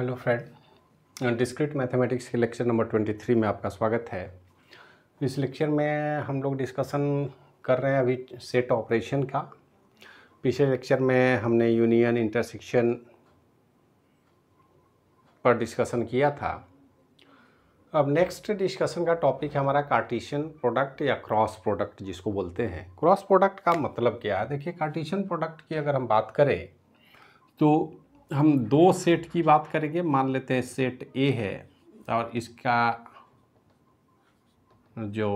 hello friend discrete mathematics के lecture number twenty three में आपका स्वागत है इस लेक्चर में हम लोग डिस्कशन कर रहे हैं अभी सेट ऑपरेशन का पिछले लेक्चर में हमने यूनियन इंटरसेक्शन पर डिस्कशन किया था अब नेक्स्ट डिस्कशन का टॉपिक है हमारा कार्टिशन प्रोडक्ट या क्रॉस प्रोडक्ट जिसको बोलते हैं क्रॉस प्रोडक्ट का मतलब क्या है देखिए कार्टिशन प्रोडक्ट की अगर हम बात करें तो हम दो सेट की बात करेंगे मान लेते हैं सेट ए है और इसका जो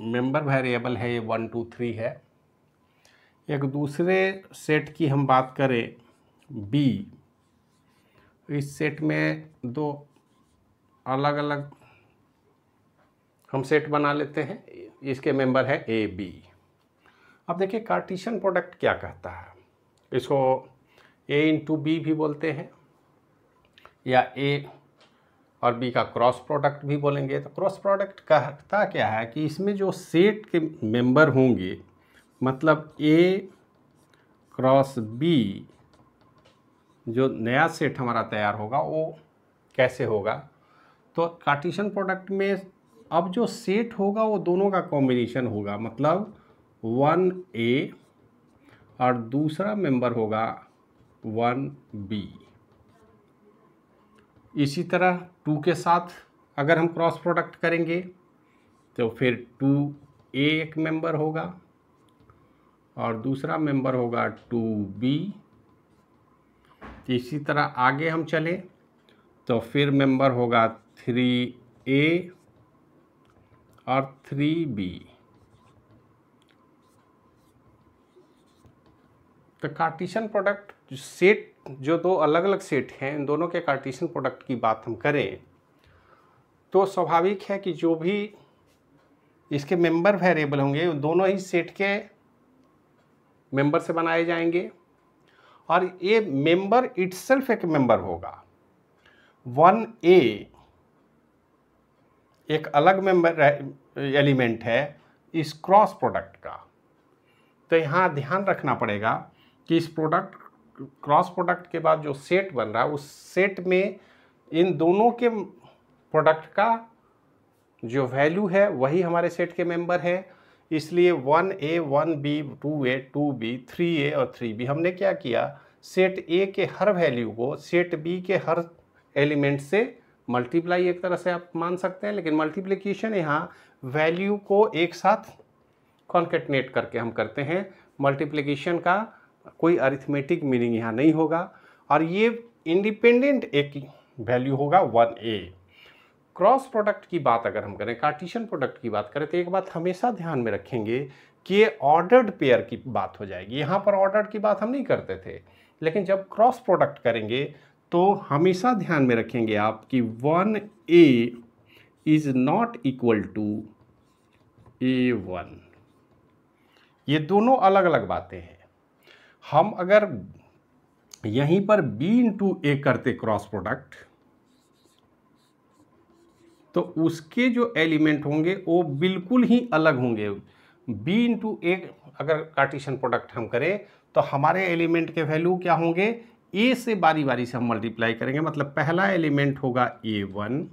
मेंबर वेरिएबल है ये वन टू थ्री है एक दूसरे सेट की हम बात करें बी इस सेट में दो अलग अलग हम सेट बना लेते हैं इसके मेंबर है ए बी अब देखिए कार्टिशन प्रोडक्ट क्या कहता है इसको ए इंटू बी भी बोलते हैं या ए और बी का क्रॉस प्रोडक्ट भी बोलेंगे तो क्रॉस प्रोडक्ट कहता क्या है कि इसमें जो सेट के मेंबर होंगे मतलब ए क्रॉस बी जो नया सेट हमारा तैयार होगा वो कैसे होगा तो कार्टिशन प्रोडक्ट में अब जो सेट होगा वो दोनों का कॉम्बिनेशन होगा मतलब वन ए और दूसरा मेंबर होगा वन बी इसी तरह टू के साथ अगर हम क्रॉस प्रोडक्ट करेंगे तो फिर टू ए एक मेंबर होगा और दूसरा मेंबर होगा टू बी इसी तरह आगे हम चले तो फिर मेंबर होगा थ्री ए और थ्री बी तो कार्टिशन प्रोडक्ट सेट जो दो अलग अलग सेट हैं इन दोनों के कार्टिशन प्रोडक्ट की बात हम करें तो स्वाभाविक है कि जो भी इसके मेंबर वेरिएबल होंगे दोनों ही सेट के मेंबर से बनाए जाएंगे और ये मेंबर इट्सल्फ एक मेंबर होगा वन ए एक अलग मेंबर एलिमेंट है इस क्रॉस प्रोडक्ट का तो यहाँ ध्यान रखना पड़ेगा कि इस प्रोडक्ट क्रॉस प्रोडक्ट के बाद जो सेट बन रहा है उस सेट में इन दोनों के प्रोडक्ट का जो वैल्यू है वही हमारे सेट के मेंबर है इसलिए one A one B two A two B three A और थ्री बी हमने क्या किया सेट ए के हर वैल्यू को सेट बी के हर एलिमेंट से मल्टीप्लाई एक तरह से आप मान सकते हैं लेकिन मल्टीप्लीकेशन यहाँ वैल्यू को एक साथ कॉन्केटनेट करके हम करते हैं मल्टीप्लीकेशन का कोई अरिथमेटिक मीनिंग यहाँ नहीं होगा और ये इंडिपेंडेंट एक वैल्यू होगा वन ए क्रॉस प्रोडक्ट की बात अगर हम करें कार्टिशन प्रोडक्ट की बात करें तो एक बात हमेशा ध्यान में रखेंगे कि ये ऑर्डर्ड पेयर की बात हो जाएगी यहाँ पर ऑर्डर्ड की बात हम नहीं करते थे लेकिन जब क्रॉस प्रोडक्ट करेंगे तो हमेशा ध्यान में रखेंगे आप कि one A is not equal to A one ये दोनों अलग अलग बातें हैं हम अगर यहीं पर बी इंटू ए करते क्रॉस प्रोडक्ट तो उसके जो एलिमेंट होंगे वो बिल्कुल ही अलग होंगे बी इंटू ए अगर कार्टिशन प्रोडक्ट हम करें तो हमारे एलिमेंट के वैल्यू क्या होंगे ए से बारी बारी से हम मल्टीप्लाई करेंगे मतलब पहला एलिमेंट होगा ए वन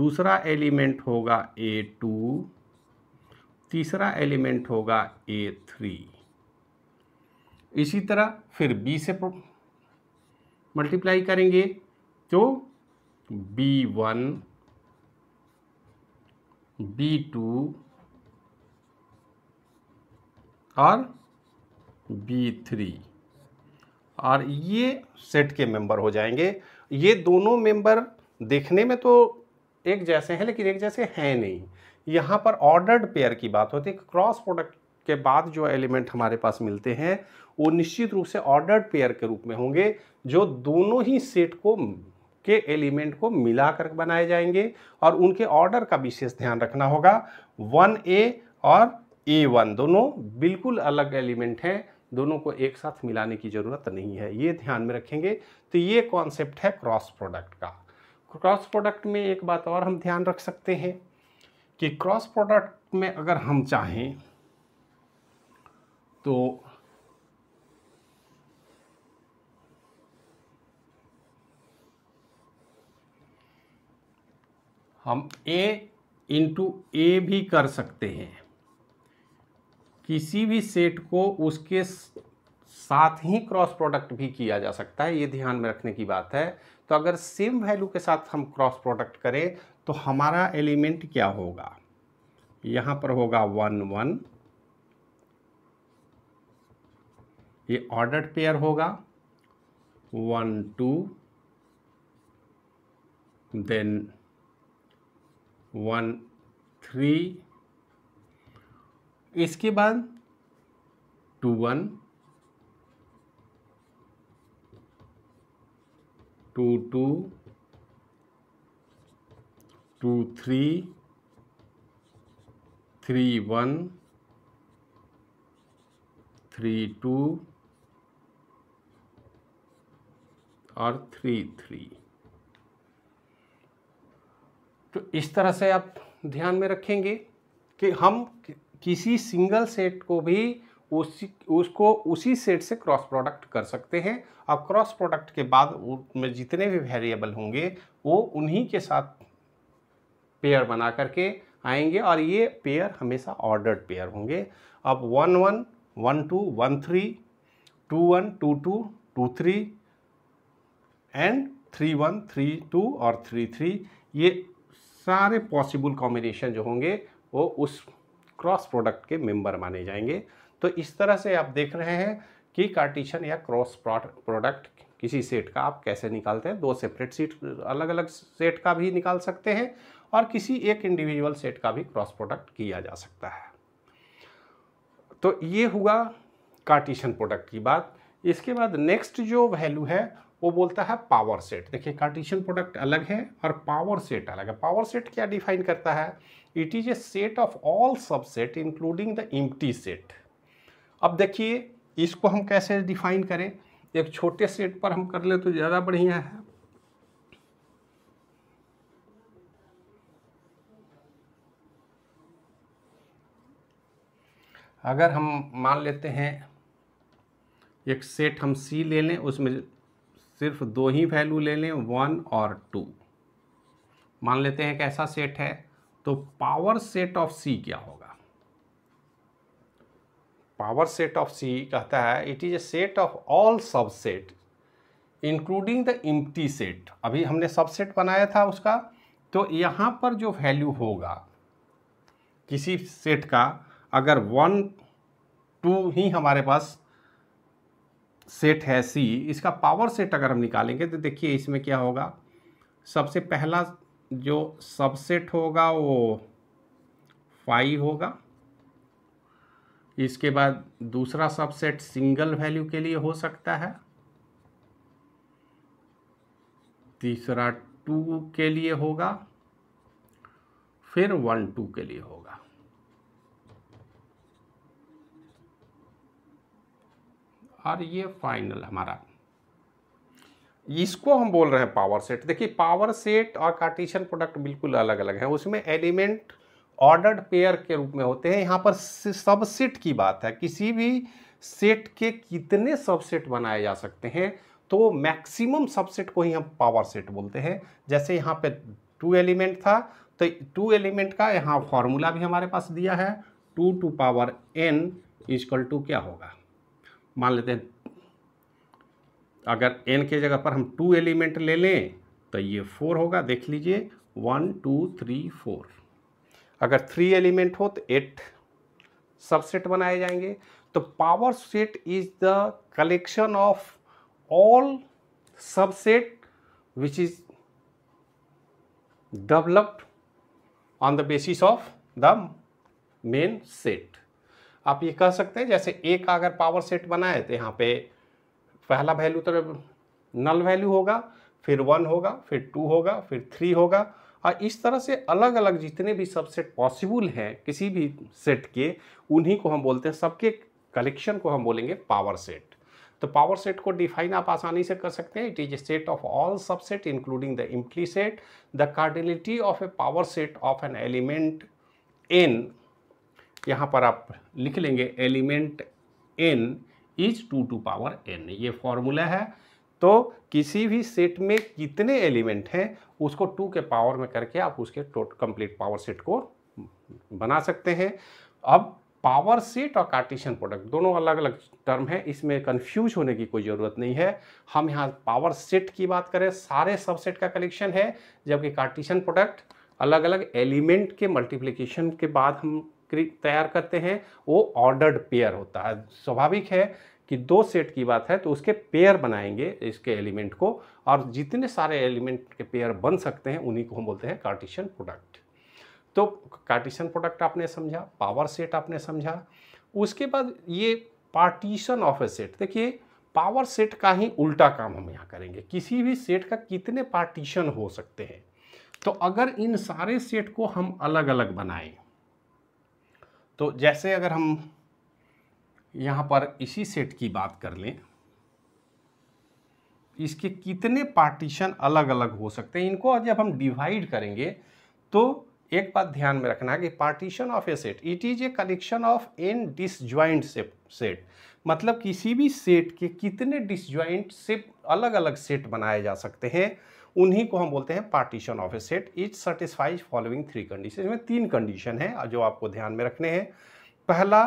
दूसरा एलिमेंट होगा ए टू तीसरा एलिमेंट होगा ए थ्री इसी तरह फिर b से मल्टीप्लाई करेंगे तो बी वन बी टू और बी थ्री और ये सेट के मेंबर हो जाएंगे ये दोनों मेंबर देखने में तो एक जैसे हैं लेकिन एक जैसे हैं नहीं यहाँ पर ऑर्डर्ड पेयर की बात होती है क्रॉस प्रोडक्ट के बाद जो एलिमेंट हमारे पास मिलते हैं वो निश्चित रूप से ऑर्डर्ड पेयर के रूप में होंगे जो दोनों ही सेट को के एलिमेंट को मिलाकर बनाए जाएंगे और उनके ऑर्डर का विशेष ध्यान रखना होगा वन ए और ए वन दोनों बिल्कुल अलग एलिमेंट हैं दोनों को एक साथ मिलाने की ज़रूरत नहीं है ये ध्यान में रखेंगे तो ये कॉन्सेप्ट है क्रॉस प्रोडक्ट का क्रॉस प्रोडक्ट में एक बात और हम ध्यान रख सकते हैं कि क्रॉस प्रोडक्ट में अगर हम चाहें तो हम a इंटू ए भी कर सकते हैं किसी भी सेट को उसके साथ ही क्रॉस प्रोडक्ट भी किया जा सकता है ये ध्यान में रखने की बात है तो अगर सेम वैल्यू के साथ हम क्रॉस प्रोडक्ट करें तो हमारा एलिमेंट क्या होगा यहाँ पर होगा वन वन ये ऑर्डर्ड पेयर होगा one two then one three इसके बाद two one two two two three three one three two और थ्री थ्री तो इस तरह से आप ध्यान में रखेंगे कि हम किसी सिंगल सेट को भी उसी उसको उसी सेट से क्रॉस प्रोडक्ट कर सकते हैं और क्रॉस प्रोडक्ट के बाद उसमें जितने भी वेरिएबल होंगे वो उन्हीं के साथ पेयर बना करके आएंगे और ये पेयर हमेशा ऑर्डर्ड पेयर होंगे अब one one one two one three two one two two two three and three one three two और थ्री थ्री ये सारे पॉसिबल कॉम्बिनेशन जो होंगे वो उस क्रॉस प्रोडक्ट के मेंबर माने जाएंगे तो इस तरह से आप देख रहे हैं कि कार्टिशन या क्रॉस प्रोडक्ट किसी सेट का आप कैसे निकालते हैं दो सेपरेट सीट अलग अलग सेट का भी निकाल सकते हैं और किसी एक इंडिविजुअल सेट का भी क्रॉस प्रोडक्ट किया जा सकता है तो ये हुआ कार्टिशन प्रोडक्ट की बात इसके बाद नेक्स्ट जो वैल्यू है वो बोलता है पावर सेट देखिए कार्टिशियन प्रोडक्ट अलग है और पावर सेट अलग है पावर सेट क्या डिफाइन करता है it is a set of all subset including the empty set अब देखिए इसको हम कैसे डिफाइन करें एक छोटे सेट पर हम कर ले तो ज़्यादा बढ़िया है अगर हम मान लेते हैं एक सेट हम सी ले लें उसमें सिर्फ दो ही वैल्यू ले लें वन और टू मान लेते हैं कि ऐसा सेट है तो पावर सेट ऑफ सी क्या होगा पावर सेट ऑफ सी कहता है it is a set of all subset including the empty set अभी हमने सबसेट बनाया था उसका तो यहाँ पर जो वैल्यू होगा किसी सेट का अगर वन टू ही हमारे पास सेट है सी इसका पावर सेट अगर हम निकालेंगे तो देखिए इसमें क्या होगा सबसे पहला जो सबसेट होगा वो फाइव होगा इसके बाद दूसरा सबसेट सिंगल वैल्यू के लिए हो सकता है तीसरा टू के लिए होगा फिर वन टू के लिए होगा और ये फाइनल हमारा इसको हम बोल रहे हैं पावर सेट देखिए पावर सेट और कार्टिशन प्रोडक्ट बिल्कुल अलग अलग है उसमें एलिमेंट ऑर्डर्ड पेयर के रूप में होते हैं यहाँ पर सबसेट की बात है किसी भी सेट के कितने सबसेट बनाए जा सकते हैं तो मैक्सिमम सबसेट को ही हम पावर सेट बोलते हैं जैसे यहाँ पे टू एलिमेंट था तो टू एलिमेंट का यहाँ फॉर्मूला भी हमारे पास दिया है two to power N is equal to क्या होगा मान लेते हैं अगर एन के जगह पर हम टू एलिमेंट ले लें तो ये फोर होगा देख लीजिए वन टू थ्री फोर अगर थ्री एलिमेंट हो तो एट सबसेट बनाए जाएंगे तो power set is the collection of all subset which is developed on the basis of the main set आप ये कह सकते हैं जैसे ए का अगर पावर सेट बनाए तो यहाँ पे पहला वैल्यू तो नल वैल्यू होगा फिर वन होगा फिर टू होगा फिर थ्री होगा और इस तरह से अलग अलग जितने भी सबसेट पॉसिबल हैं किसी भी सेट के उन्हीं को हम बोलते हैं सबके कलेक्शन को हम बोलेंगे पावर सेट तो पावर सेट को डिफाइन आप आसानी से कर सकते हैं it is a set of all subset including the empty set the cardinality of a power set of N element N यहाँ पर आप लिख लेंगे element N is two to power N ये फॉर्मूला है तो किसी भी सेट में कितने एलिमेंट हैं उसको टू के पावर में करके आप उसके टोट कंप्लीट पावर सेट को बना सकते हैं अब पावर सेट और कार्टिशन प्रोडक्ट दोनों अलग अलग टर्म है इसमें कंफ्यूज होने की कोई ज़रूरत नहीं है हम यहाँ पावर सेट की बात करें सारे सबसेट का कलेक्शन है जबकि कार्टिशन प्रोडक्ट अलग अलग एलिमेंट के मल्टीप्लिकेशन के बाद हम तैयार करते हैं वो ऑर्डर्ड पेयर होता है स्वाभाविक है कि दो सेट की बात है तो उसके पेयर बनाएंगे इसके एलिमेंट को और जितने सारे एलिमेंट के पेयर बन सकते हैं उन्हीं को हम बोलते हैं कार्टिशन प्रोडक्ट तो कार्टिशन प्रोडक्ट आपने समझा पावर सेट आपने समझा उसके बाद ये पार्टीशन ऑफ ए सेट देखिए पावर सेट का ही उल्टा काम हम यहाँ करेंगे किसी भी सेट का कितने पार्टीशन हो सकते हैं तो अगर इन सारे सेट को हम अलग अलग बनाएं तो जैसे अगर हम यहाँ पर इसी सेट की बात कर लें इसके कितने पार्टीशन अलग अलग हो सकते हैं इनको जब हम डिवाइड करेंगे तो एक बात ध्यान में रखना है कि partition of a set it is a collection of N disjoint set मतलब किसी भी सेट के कितने डिसज्वाइंट से अलग अलग सेट बनाए जा सकते हैं उन्हीं को हम बोलते हैं partition of a set it satisfies following three condition इसमें तीन कंडीशन है जो आपको ध्यान में रखने हैं पहला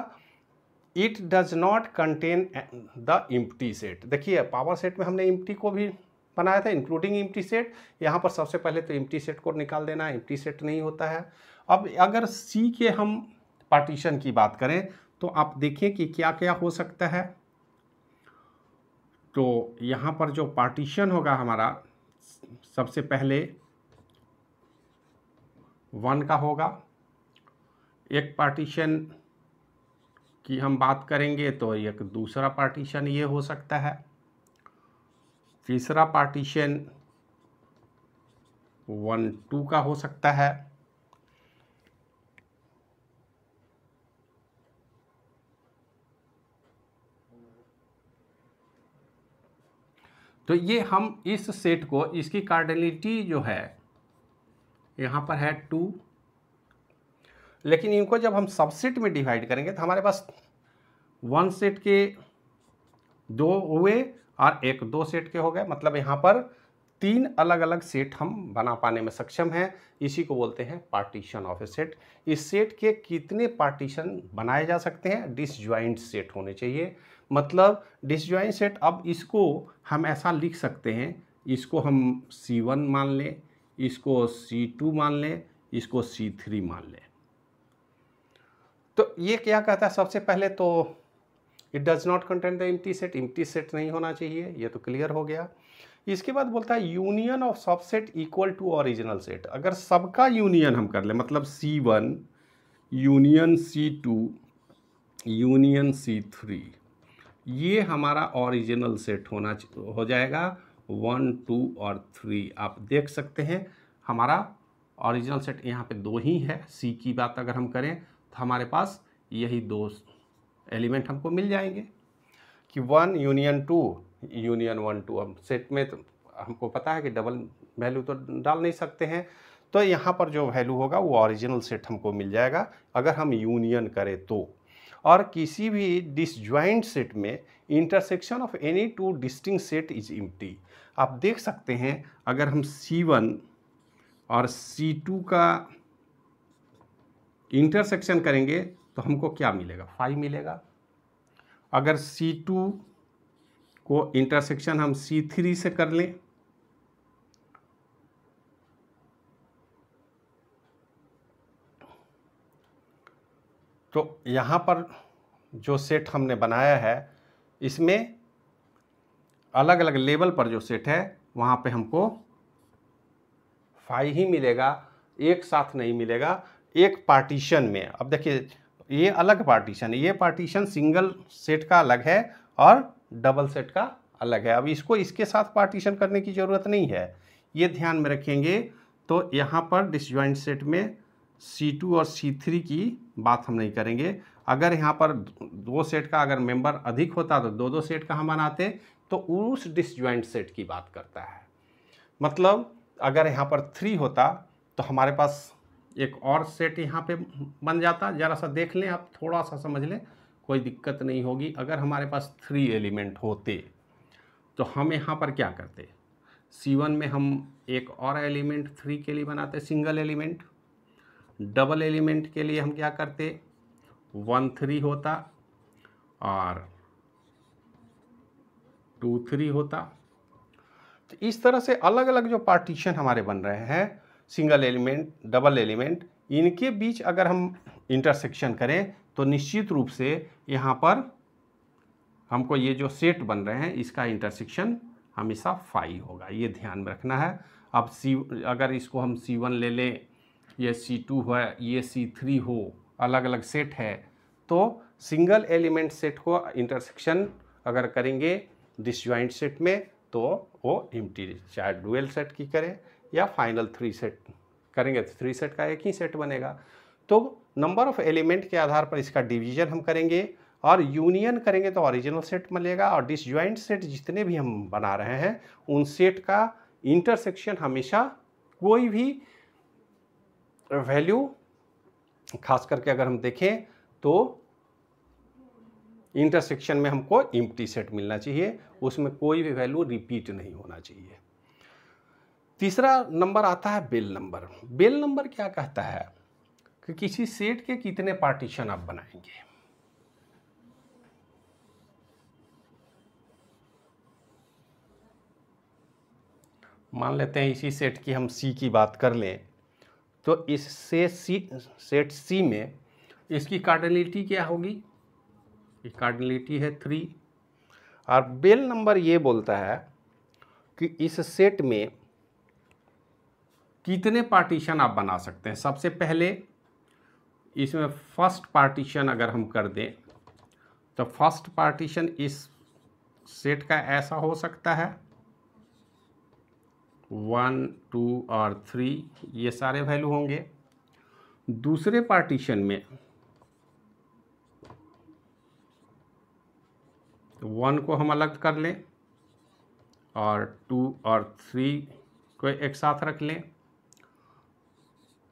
it does not contain the empty set देखिए पावर सेट में हमने इम्प्टी को भी बनाया था इंक्लूडिंग इम्प्टी सेट यहाँ पर सबसे पहले तो इम्प्टी सेट को निकाल देना है इम्प्टी सेट नहीं होता है अब अगर सी के हम पार्टीशन की बात करें तो आप देखिए कि क्या क्या हो सकता है तो यहाँ पर जो पार्टीशन होगा हमारा सबसे पहले वन का होगा एक पार्टीशन की हम बात करेंगे तो एक दूसरा पार्टीशन ये हो सकता है तीसरा पार्टीशन वन टू का हो सकता है तो ये हम इस सेट को इसकी कार्डनिटी जो है यहाँ पर है टू लेकिन इनको जब हम सबसेट में डिवाइड करेंगे तो हमारे पास वन सेट के दो हुए और एक दो सेट के हो गए मतलब यहाँ पर तीन अलग अलग सेट हम बना पाने में सक्षम हैं इसी को बोलते हैं पार्टीशन ऑफ ए सेट इस सेट के कितने पार्टीशन बनाए जा सकते हैं डिसज्वाइंट सेट होने चाहिए मतलब डिसजॉइन सेट अब इसको हम ऐसा लिख सकते हैं इसको हम सी वन मान लें इसको सी टू मान लें इसको सी थ्री मान लें तो ये क्या कहता है सबसे पहले तो it does not contain the empty set empty set नहीं होना चाहिए ये तो क्लियर हो गया इसके बाद बोलता है union of subset equal to original set अगर सबका यूनियन हम कर ले मतलब C one union C two union C three ये हमारा ओरिजिनल सेट होना हो जाएगा वन टू और थ्री आप देख सकते हैं हमारा ओरिजिनल सेट यहाँ पे दो ही है सी की बात अगर हम करें तो हमारे पास यही दो एलिमेंट हमको मिल जाएंगे कि one union two union one two हम सेट में तो हमको पता है कि डबल वैल्यू तो डाल नहीं सकते हैं तो यहाँ पर जो वैल्यू होगा वो ओरिजिनल सेट हमको मिल जाएगा अगर हम यूनियन करें तो और किसी भी डिसज्वाइंट सेट में intersection of any two distinct set is empty आप देख सकते हैं अगर हम C1 और C2 का इंटरसेक्शन करेंगे तो हमको क्या मिलेगा फाइव मिलेगा अगर C2 को इंटरसेक्शन हम C3 से कर लें तो यहाँ पर जो सेट हमने बनाया है इसमें अलग अलग लेवल पर जो सेट है वहाँ पे हमको फाई ही मिलेगा एक साथ नहीं मिलेगा एक पार्टीशन में अब देखिए ये अलग पार्टीशन ये पार्टीशन सिंगल सेट का अलग है और डबल सेट का अलग है अब इसको इसके साथ पार्टीशन करने की ज़रूरत नहीं है ये ध्यान में रखेंगे तो यहाँ पर डिसज्वाइंट सेट में C2 और C3 की बात हम नहीं करेंगे अगर यहाँ पर दो सेट का अगर मेंबर अधिक होता तो दो दो सेट का हम बनाते तो उस डिसज्वाइंट सेट की बात करता है मतलब अगर यहाँ पर थ्री होता तो हमारे पास एक और सेट यहाँ पे बन जाता ज़रा सा देख लें आप थोड़ा सा समझ लें कोई दिक्कत नहीं होगी अगर हमारे पास थ्री एलिमेंट होते तो हम यहाँ पर क्या करते सी वन में हम एक और एलिमेंट थ्री के लिए बनाते सिंगल एलिमेंट डबल एलिमेंट के लिए हम क्या करते वन थ्री होता और टू थ्री होता तो इस तरह से अलग अलग जो पार्टीशन हमारे बन रहे हैं सिंगल एलिमेंट डबल एलिमेंट इनके बीच अगर हम इंटरसेक्शन करें तो निश्चित रूप से यहाँ पर हमको ये जो सेट बन रहे हैं इसका इंटरसेक्शन हमेशा फाइव होगा ये ध्यान में रखना है अब सी अगर इसको हम सी वन ले लें ये सी टू है ये सी थ्री हो अलग अलग सेट है तो सिंगल एलिमेंट सेट को इंटरसेक्शन अगर करेंगे डिसज्वाइंट सेट में तो वो इम्टी चाहे डुअल सेट की करें या फाइनल थ्री सेट करेंगे तो थ्री सेट का एक ही सेट बनेगा तो नंबर ऑफ एलिमेंट के आधार पर इसका डिवीजन हम करेंगे और यूनियन करेंगे तो ओरिजिनल सेट मिलेगा और डिसज्वाइंट सेट जितने भी हम बना रहे हैं उन सेट का इंटरसेक्शन हमेशा कोई भी वैल्यू खास करके अगर हम देखें तो इंटरसेक्शन में हमको इम्प्टी सेट मिलना चाहिए उसमें कोई भी वैल्यू रिपीट नहीं होना चाहिए तीसरा नंबर आता है बेल नंबर बेल नंबर क्या कहता है कि किसी सेट के कितने पार्टीशन आप बनाएंगे मान लेते हैं इसी सेट की हम सी की बात कर लें तो इससे सी सेट सी में इसकी कार्डनलिटी क्या होगी कार्डनलिटी है थ्री और बेल नंबर ये बोलता है कि इस सेट में कितने पार्टीशन आप बना सकते हैं सबसे पहले इसमें फर्स्ट पार्टीशन अगर हम कर दें तो फर्स्ट पार्टीशन इस सेट का ऐसा हो सकता है वन टू और थ्री ये सारे वैल्यू होंगे दूसरे पार्टीशन में वन को हम अलग कर लें और टू और थ्री को एक साथ रख लें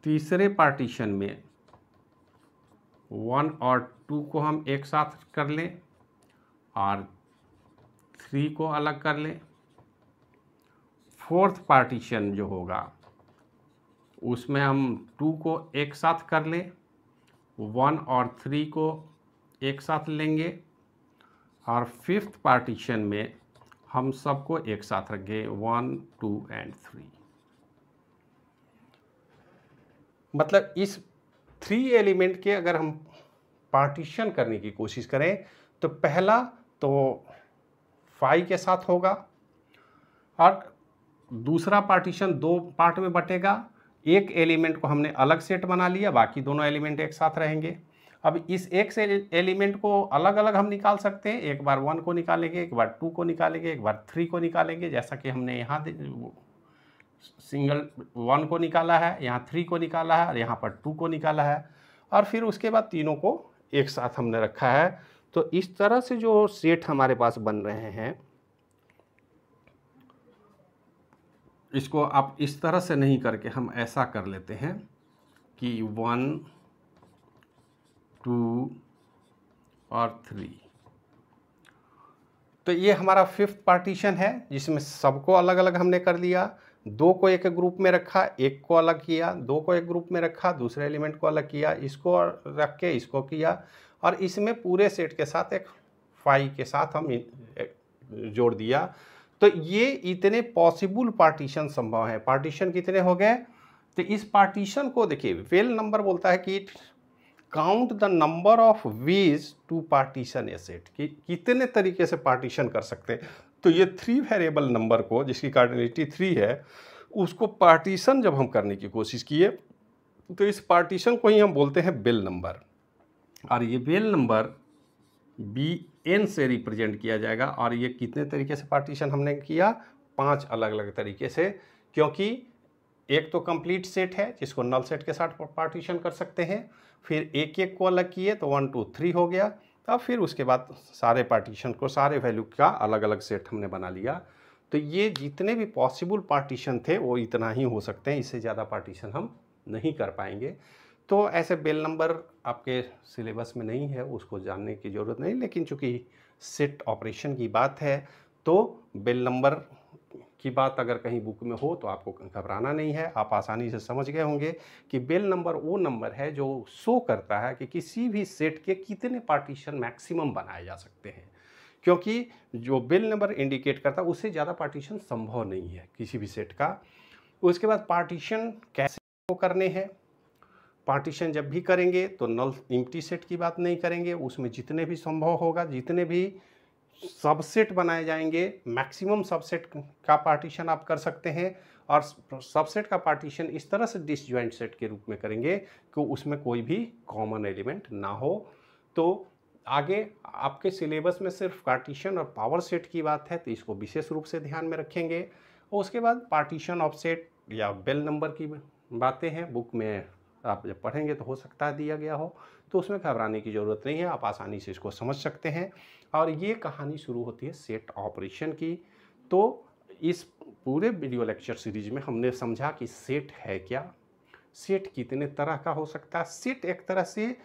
तीसरे पार्टीशन में वन और टू को हम एक साथ कर लें और थ्री को अलग कर लें फोर्थ पार्टीशन जो होगा उसमें हम टू को एक साथ कर लें वन और थ्री को एक साथ लेंगे और फिफ्थ पार्टीशन में हम सबको एक साथ रखें वन टू एंड थ्री मतलब इस थ्री एलिमेंट के अगर हम पार्टीशन करने की कोशिश करें तो पहला तो फाइव के साथ होगा और दूसरा पार्टीशन दो पार्ट में बटेगा एक एलिमेंट को हमने अलग सेट बना लिया बाकी दोनों एलिमेंट एक साथ रहेंगे अब इस एक से एलिमेंट को अलग अलग हम निकाल सकते हैं एक बार वन को निकालेंगे एक बार टू को निकालेंगे एक बार थ्री को निकालेंगे जैसा कि हमने यहाँ सिंगल वन को निकाला है यहाँ थ्री को निकाला है और यहाँ पर टू को निकाला है और फिर उसके बाद तीनों को एक साथ हमने रखा है तो इस तरह से जो सेट हमारे पास बन रहे हैं इसको आप इस तरह से नहीं करके हम ऐसा कर लेते हैं कि वन टू और थ्री तो ये हमारा फिफ्थ पार्टीशन है जिसमें सबको अलग अलग हमने कर लिया दो को एक ग्रुप में रखा एक को अलग किया दो को एक ग्रुप में रखा दूसरे एलिमेंट को अलग किया इसको रख के इसको किया और इसमें पूरे सेट के साथ एक फाइव के साथ हम जोड़ दिया तो ये इतने पॉसिबल पार्टीशन संभव हैं पार्टीशन कितने हो गए तो इस पार्टीशन को देखिए वेल नंबर बोलता है कि it count the number of ways to partition a set कि कितने तरीके से पार्टीशन कर सकते हैं तो ये थ्री वेरिएबल नंबर को जिसकी कार्डिनिटी थ्री है उसको पार्टीशन जब हम करने की कोशिश किए तो इस पार्टीशन को ही हम बोलते हैं बेल नंबर और ये बेल नंबर बी एन से रिप्रेजेंट किया जाएगा और ये कितने तरीके से पार्टीशन हमने किया पांच अलग अलग तरीके से क्योंकि एक तो कंप्लीट सेट है जिसको नल सेट के साथ पार्टीशन कर सकते हैं फिर एक एक को अलग किए तो वन टू थ्री हो गया अब फिर उसके बाद सारे पार्टीशन को सारे वैल्यू का अलग अलग सेट हमने बना लिया तो ये जितने भी पॉसिबल पार्टीशन थे वो इतना ही हो सकते हैं इससे ज़्यादा पार्टीशन हम नहीं कर पाएंगे तो ऐसे बेल नंबर आपके सिलेबस में नहीं है उसको जानने की ज़रूरत नहीं लेकिन चूँकि सिट ऑपरेशन की बात है तो बेल नंबर की बात अगर कहीं बुक में हो तो आपको घबराना नहीं है आप आसानी से समझ गए होंगे कि बेल नंबर वो नंबर है जो शो करता है कि किसी भी सेट के कितने पार्टीशन मैक्सिमम बनाए जा सकते हैं क्योंकि जो बेल नंबर इंडिकेट करता है उससे ज़्यादा पार्टीशन संभव नहीं है किसी भी सेट का उसके बाद पार्टीशन कैसे करने हैं पार्टीशन जब भी करेंगे तो नल इम्टी सेट की बात नहीं करेंगे उसमें जितने भी संभव होगा जितने भी सबसेट बनाए जाएंगे मैक्सिमम सबसेट का पार्टीशन आप कर सकते हैं और सबसेट का पार्टीशन इस तरह से डिसज्वाइंट सेट के रूप में करेंगे कि उसमें कोई भी कॉमन एलिमेंट ना हो तो आगे आपके सिलेबस में सिर्फ पार्टीशन और पावर सेट की बात है तो इसको विशेष रूप से ध्यान में रखेंगे और उसके बाद पार्टीशन ऑफ सेट या बेल नंबर की बातें हैं बुक में आप जब पढ़ेंगे तो हो सकता है दिया गया हो तो उसमें घबराने की ज़रूरत नहीं है आप आसानी से इसको समझ सकते हैं और ये कहानी शुरू होती है सेट ऑपरेशन की तो इस पूरे वीडियो लेक्चर सीरीज में हमने समझा कि सेट है क्या सेट कितने तरह का हो सकता है सेट एक तरह से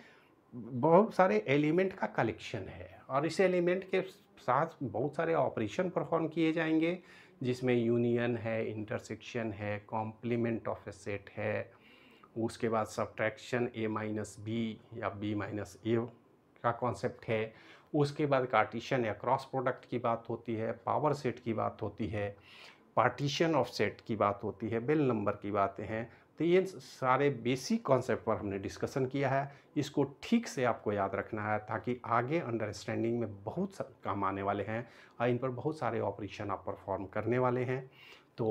बहुत सारे एलिमेंट का कलेक्शन है और इस एलिमेंट के साथ बहुत सारे ऑपरेशन परफॉर्म किए जाएंगे जिसमें यूनियन है इंटरसेक्शन है कॉम्प्लीमेंट ऑफ ए सेट है उसके बाद सब्ट्रैक्शन ए माइनस बी या बी माइनस ए का कॉन्सेप्ट है उसके बाद कार्टिशन या क्रॉस प्रोडक्ट की बात होती है पावर सेट की बात होती है पार्टीशन ऑफ सेट की बात होती है बेल नंबर की बातें हैं तो ये सारे बेसिक कॉन्सेप्ट पर हमने डिस्कशन किया है इसको ठीक से आपको याद रखना है ताकि आगे अंडरस्टैंडिंग में बहुत काम आने वाले हैं और इन पर बहुत सारे ऑपरेशन आप परफॉर्म करने वाले हैं तो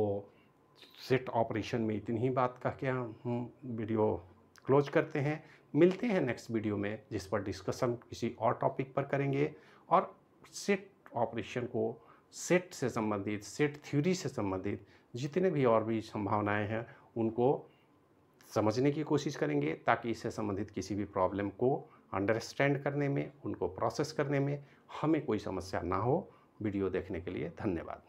सेट ऑपरेशन में इतनी ही बात कह के हम वीडियो क्लोज करते हैं मिलते हैं नेक्स्ट वीडियो में जिस पर डिस्कशन किसी और टॉपिक पर करेंगे और सेट ऑपरेशन को सेट से संबंधित सेट थ्योरी से संबंधित जितने भी और भी संभावनाएं हैं उनको समझने की कोशिश करेंगे ताकि इससे संबंधित किसी भी प्रॉब्लम को अंडरस्टैंड करने में उनको प्रोसेस करने में हमें कोई समस्या ना हो वीडियो देखने के लिए धन्यवाद